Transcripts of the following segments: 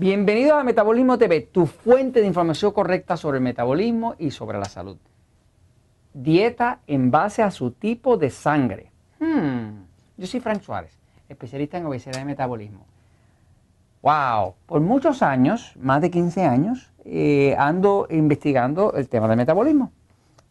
Bienvenidos a Metabolismo TV, tu fuente de información correcta sobre el metabolismo y sobre la salud. Dieta en base a su tipo de sangre. Hmm, yo soy Frank Suárez, especialista en obesidad y metabolismo. ¡Wow! Por muchos años, más de 15 años, eh, ando investigando el tema del metabolismo.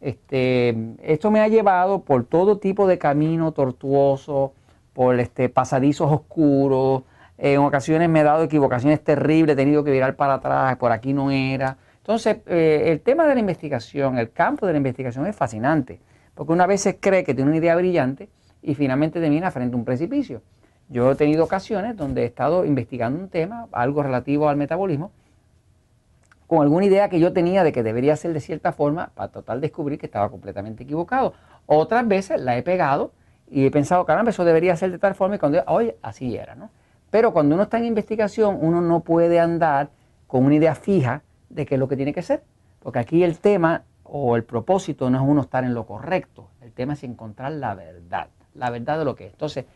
Este, esto me ha llevado por todo tipo de camino tortuoso, por este, pasadizos oscuros, eh, en ocasiones me he dado equivocaciones terribles, he tenido que virar para atrás, por aquí no era. Entonces, eh, el tema de la investigación, el campo de la investigación es fascinante, porque una vez se cree que tiene una idea brillante y finalmente termina frente a un precipicio. Yo he tenido ocasiones donde he estado investigando un tema, algo relativo al metabolismo, con alguna idea que yo tenía de que debería ser de cierta forma, para total descubrir que estaba completamente equivocado. Otras veces la he pegado y he pensado, caramba, eso debería ser de tal forma y cuando, oye, así era, ¿no? Pero cuando uno está en investigación, uno no puede andar con una idea fija de qué es lo que tiene que ser. Porque aquí el tema o el propósito no es uno estar en lo correcto, el tema es encontrar la verdad, la verdad de lo que es. Entonces,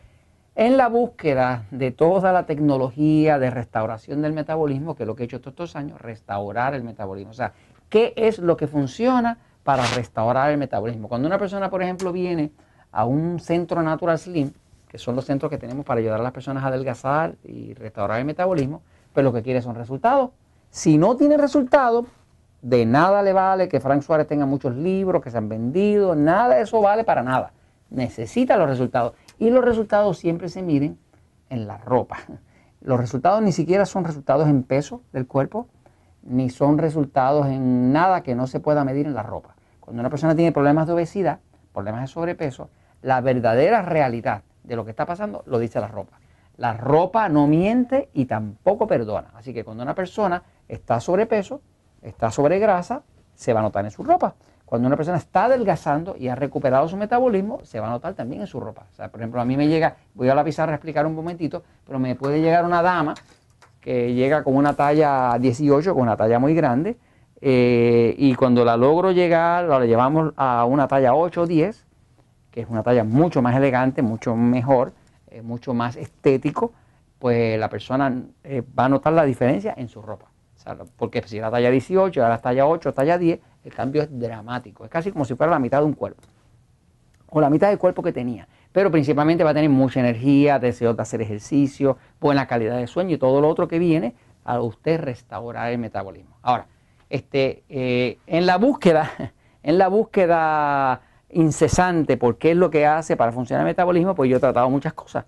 en la búsqueda de toda la tecnología de restauración del metabolismo, que es lo que he hecho todos estos años, restaurar el metabolismo. O sea, ¿qué es lo que funciona para restaurar el metabolismo? Cuando una persona, por ejemplo, viene a un centro Natural Slim, que son los centros que tenemos para ayudar a las personas a adelgazar y restaurar el metabolismo, pero lo que quiere son resultados. Si no tiene resultados, de nada le vale que Frank Suárez tenga muchos libros que se han vendido, nada de eso vale para nada. Necesita los resultados. Y los resultados siempre se miden en la ropa. Los resultados ni siquiera son resultados en peso del cuerpo, ni son resultados en nada que no se pueda medir en la ropa. Cuando una persona tiene problemas de obesidad, problemas de sobrepeso, la verdadera realidad de lo que está pasando lo dice la ropa. La ropa no miente y tampoco perdona. Así que cuando una persona está sobrepeso, está sobre grasa, se va a notar en su ropa. Cuando una persona está adelgazando y ha recuperado su metabolismo, se va a notar también en su ropa. por ejemplo, a mí me llega, voy a la pizarra a explicar un momentito, pero me puede llegar una dama que llega con una talla 18, con una talla muy grande, eh, y cuando la logro llegar, la llevamos a una talla 8 o 10, que es una talla mucho más elegante, mucho mejor, eh, mucho más estético, pues la persona eh, va a notar la diferencia en su ropa. porque si era talla 18, ahora talla 8, talla 10, el cambio es dramático. Es casi como si fuera la mitad de un cuerpo. O la mitad del cuerpo que tenía. Pero principalmente va a tener mucha energía, deseo de hacer ejercicio, buena calidad de sueño y todo lo otro que viene a usted restaurar el metabolismo. Ahora, este, eh, en la búsqueda, en la búsqueda incesante porque es lo que hace para funcionar el metabolismo, pues yo he tratado muchas cosas.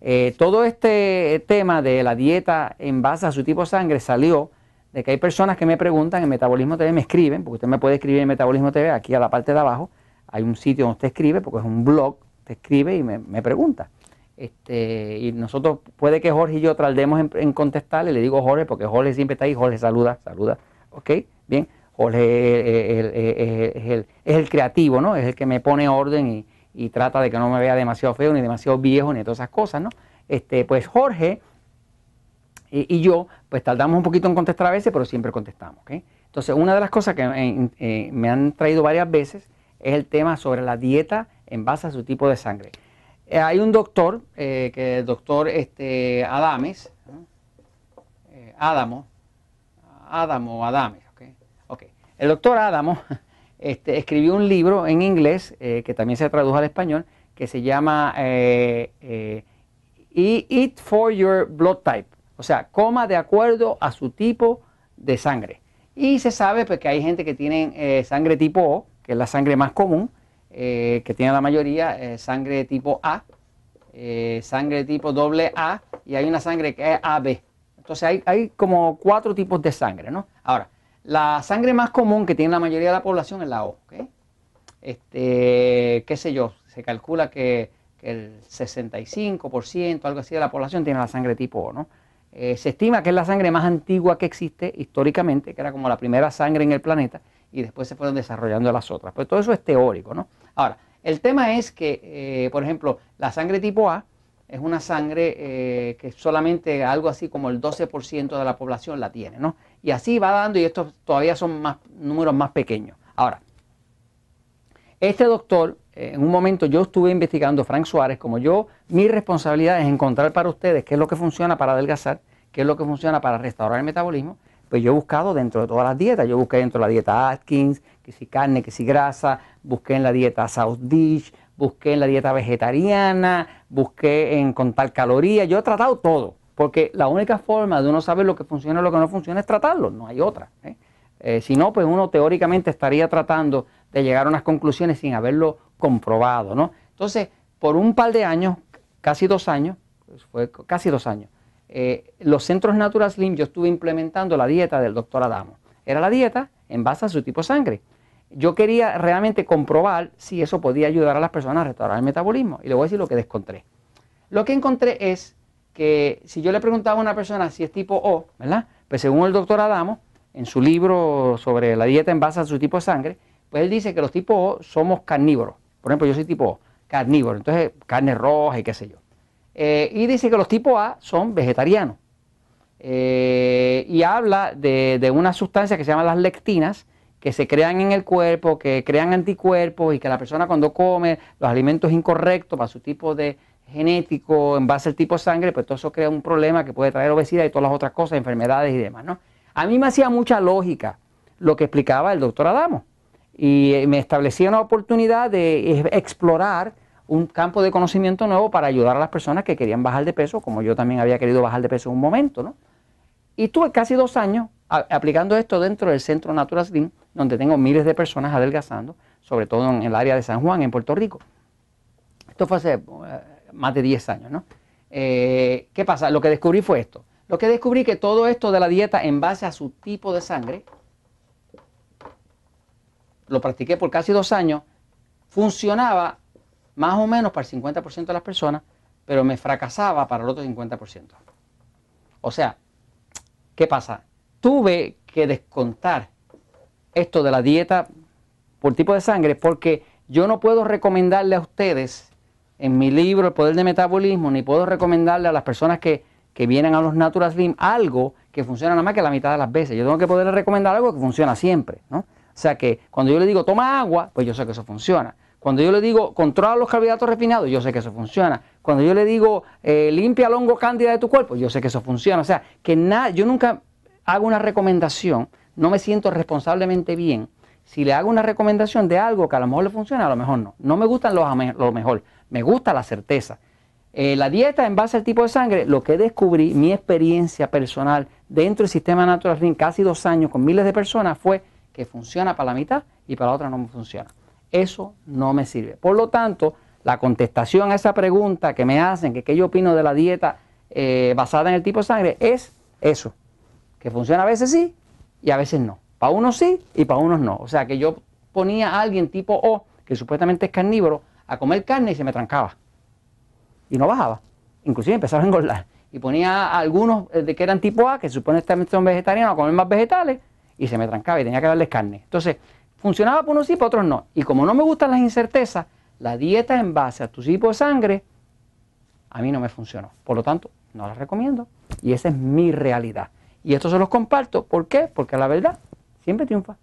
Eh, todo este tema de la dieta en base a su tipo de sangre salió de que hay personas que me preguntan en Metabolismo TV, me escriben, porque usted me puede escribir en Metabolismo TV, aquí a la parte de abajo, hay un sitio donde usted escribe, porque es un blog, te escribe y me, pregunta. Este, y nosotros, puede que Jorge y yo traldemos en, en contestarle, le digo Jorge, porque Jorge siempre está ahí, Jorge saluda, saluda, ¿ok? Bien, Jorge eh, eh, eh, es el, creativo, ¿no? Es el que me pone orden y, trata de que no me vea demasiado feo, ni demasiado viejo, ni todas esas cosas, ¿no? Este, pues Jorge y, yo, pues tardamos un poquito en contestar a veces, pero siempre contestamos, ¿ok? Entonces, una de las cosas que me han traído varias veces es el tema sobre la dieta en base a su tipo de sangre. hay un doctor, que el doctor este, Adames, Adamo, Adamo Adames, el doctor Adamo este, escribió un libro en inglés eh, que también se tradujo al español que se llama eh, eh, e-, Eat for Your Blood Type, o sea, coma de acuerdo a su tipo de sangre. Y se sabe porque que hay gente que tiene sangre tipo O, que es la sangre más común, que tiene la mayoría sangre tipo A, sangre tipo doble A y hay una sangre que es AB. Entonces hay, hay, como cuatro tipos de sangre, ¿no? Ahora, la sangre más común que tiene la mayoría de la población es la O. Este, qué sé yo, se calcula que, el 65%, algo así de la población tiene la sangre tipo O, ¿no? Eh, se estima que es la sangre más antigua que existe históricamente, que era como la primera sangre en el planeta, y después se fueron desarrollando las otras. pues todo eso es teórico, ¿no? Ahora, el tema es que, eh, por ejemplo, la sangre tipo A es una sangre eh, que solamente algo así como el 12% de la población la tiene, ¿no? Y así va dando y estos todavía son más, números más pequeños. Ahora, este doctor, eh, en un momento yo estuve investigando, Frank Suárez, como yo, mi responsabilidad es encontrar para ustedes qué es lo que funciona para adelgazar, qué es lo que funciona para restaurar el metabolismo, pues yo he buscado dentro de todas las dietas, yo busqué dentro de la dieta Atkins, que si carne, que si grasa, busqué en la dieta South Dish, busqué en la dieta vegetariana, busqué en contar calorías, yo he tratado todo. Porque la única forma de uno saber lo que funciona y lo que no funciona es tratarlo, no hay otra. ¿eh? Eh, si no, pues uno teóricamente estaría tratando de llegar a unas conclusiones sin haberlo comprobado. ¿no? Entonces, por un par de años, casi dos años, pues fue casi dos años, eh, los centros Natural Slim yo estuve implementando la dieta del doctor Adamo. Era la dieta en base a su tipo de sangre. Yo quería realmente comprobar si eso podía ayudar a las personas a restaurar el metabolismo. Y le voy a decir lo que descontré. Lo que encontré es que si yo le preguntaba a una persona si es tipo O, ¿verdad? Pues según el doctor Adamo, en su libro sobre la dieta en base a su tipo de sangre, pues él dice que los tipos O somos carnívoros. Por ejemplo, yo soy tipo O, carnívoro, entonces carne roja y qué sé yo. Eh, y dice que los tipos A son vegetarianos. Eh, y habla de, de una sustancia que se llama las lectinas, que se crean en el cuerpo, que crean anticuerpos y que la persona cuando come los alimentos incorrectos para su tipo de, genético, en base al tipo de sangre, pues todo eso crea un problema que puede traer obesidad y todas las otras cosas, enfermedades y demás, ¿no? A mí me hacía mucha lógica lo que explicaba el doctor Adamo y eh, me establecía una oportunidad de explorar un campo de conocimiento nuevo para ayudar a las personas que querían bajar de peso, como yo también había querido bajar de peso en un momento, ¿no? Y tuve casi dos años aplicando esto dentro del Centro Natural Slim, donde tengo miles de personas adelgazando, sobre todo en el área de San Juan, en Puerto Rico. Esto fue hace eh, más de 10 años, ¿no? Eh, ¿Qué pasa? Lo que descubrí fue esto. Lo que descubrí que todo esto de la dieta en base a su tipo de sangre, lo practiqué por casi dos años, funcionaba más o menos para el 50% de las personas, pero me fracasaba para el otro 50%. O sea, ¿qué pasa? Tuve que descontar esto de la dieta por tipo de sangre porque yo no puedo recomendarle a ustedes en mi libro El Poder de Metabolismo, ni puedo recomendarle a las personas que, que vienen a los Natural Slim algo que funciona nada más que la mitad de las veces. Yo tengo que poderle recomendar algo que funciona siempre, ¿no? O sea que cuando yo le digo toma agua, pues yo sé que eso funciona. Cuando yo le digo controla los carbohidratos refinados, yo sé que eso funciona. Cuando yo le digo eh, limpia el hongo cándida de tu cuerpo, yo sé que eso funciona. O sea, que nada, yo nunca hago una recomendación, no me siento responsablemente bien si le hago una recomendación de algo que a lo mejor le funciona, a lo mejor no. No me gustan los lo mejor, me gusta la certeza. Eh, la dieta en base al tipo de sangre, lo que descubrí, mi experiencia personal dentro del sistema Natural casi dos años con miles de personas, fue que funciona para la mitad y para la otra no funciona. Eso no me sirve. Por lo tanto, la contestación a esa pregunta que me hacen, que qué yo opino de la dieta eh, basada en el tipo de sangre, es eso, que funciona a veces sí y a veces no. Para unos sí y para unos no. O sea que yo ponía a alguien tipo O, que supuestamente es carnívoro, a comer carne y se me trancaba. Y no bajaba. Inclusive empezaba a engordar. Y ponía a algunos eh, de que eran tipo A, que supuestamente son vegetarianos, a comer más vegetales y se me trancaba y tenía que darles carne. Entonces, funcionaba para unos sí, para otros no. Y como no me gustan las incertezas, la dieta en base a tu tipo de sangre a mí no me funcionó. Por lo tanto, no la recomiendo. Y esa es mi realidad. Y esto se los comparto. ¿Por qué? Porque la verdad siempre triunfa.